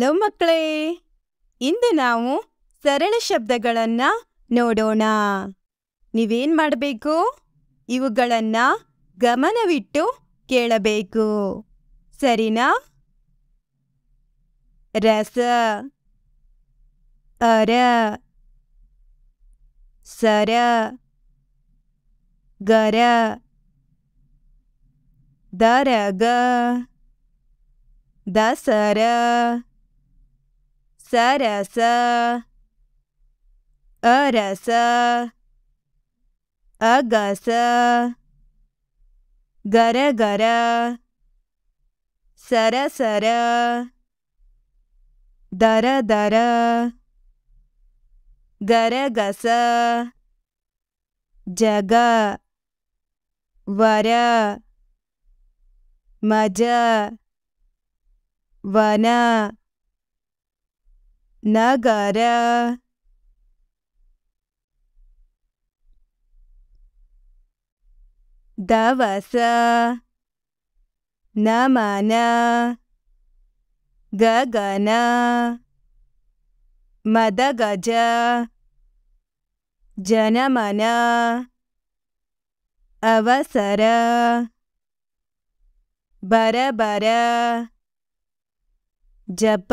hello ಮಕ್ಕಳೇ ಇಂದು ನಾವು ಸರಳ ಶಬ್ದಗಳನ್ನ ನೋಡೋಣ ನೀವೇನ್ ಮಾಡಬೇಕು ಇವುಗಳನ್ನು ಗಮನವಿಟ್ಟು ಕೇಳಬೇಕು ಸರಿನಾ ರಸ ಅರ ಸರ ಗರ ದರಗ ದಸರ सरस अरस अगस गरगर सरसर दरदर गरगस जग वर मज वन नगर दवस नमन गगन मदगज जनमन अवसर बरबर जप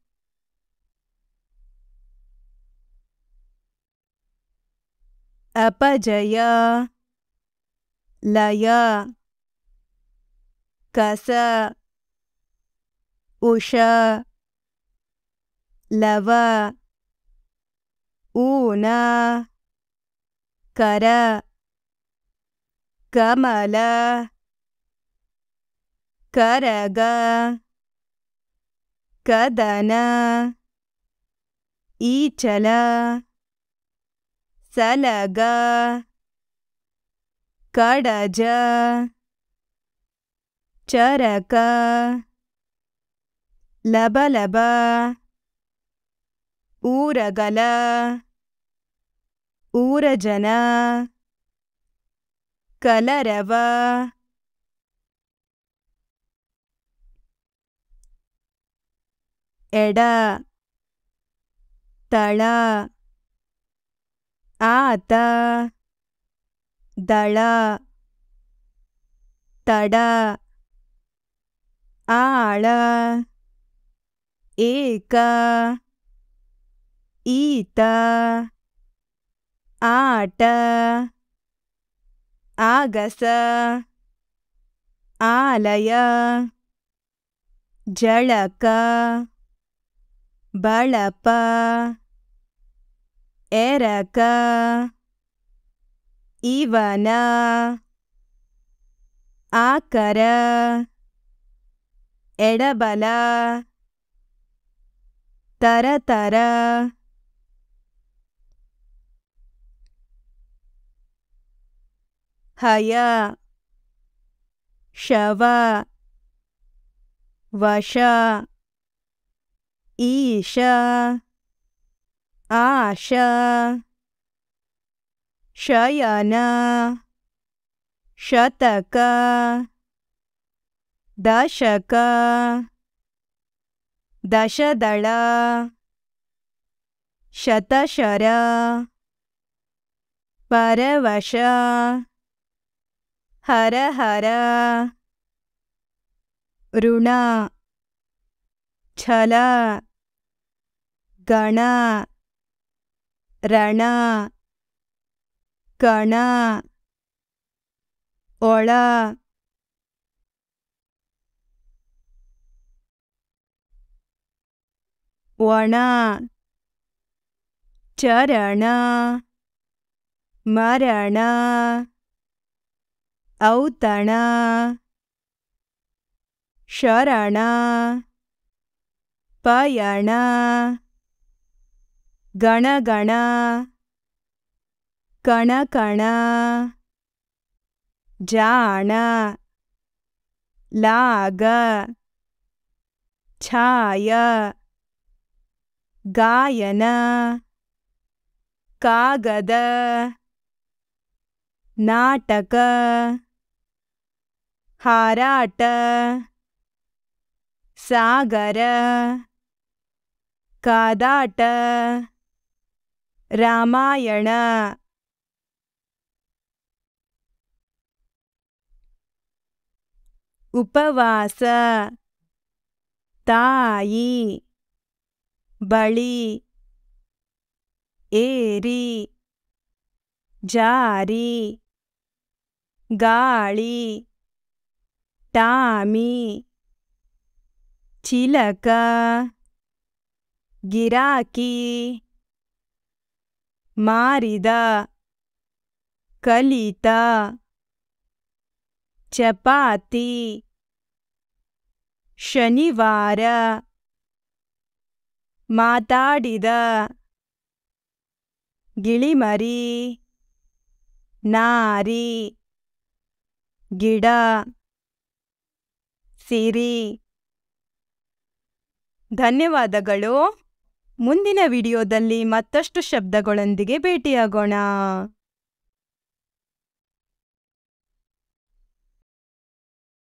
अपजय लय कस उष लव ऊन कर कमल करग कदन ईचल ಸಲಗ ಕಡಜ ಚರಕ ಲಬಲಬ ಊರಗಲ ಊರಜನ ಕಲರವ ಎಡ ತಳ ಆತ ದಳ ತಡ ಆಳ ಏಕ ಈತ ಆಟ ಆಗಸ ಆಲಯ ಜಳಕ ಬಳಪ ಎರಕ ಇವನ ಆಕರ ಎಡಬಲ ತರತರ ಹಯ ಶವ ವಶ ಈಶ आश शयन शतक दशक दशदळ शतशर परवश हर हर ऋण छल गण रण कण ಒಳ ಒಣ ಚರಣ ಮರಣ ಔತಣ ಶರಣ ಪಯಣ गण गण कण कण जाण लाग छाय गायन कागद नाटक हाराट सागर कादाट रामायण उपवास तायि बलि एरि जारी, गाळि टामि चिलक गिराकी ಮಾರಿದ ಕಲಿತ ಚಪಾತಿ ಶನಿವಾರ ಮಾತಾಡಿದ ಗಿಳಿಮರಿ ನಾರಿ ಗಿಡ ಸಿರಿ ಧನ್ಯವಾದಗಳು ಮುಂದಿನ ವಿಡಿಯೋದಲ್ಲಿ ಮತ್ತಷ್ಟು ಶಬ್ದಗಳೊಂದಿಗೆ ಭೇಟಿಯಾಗೋಣ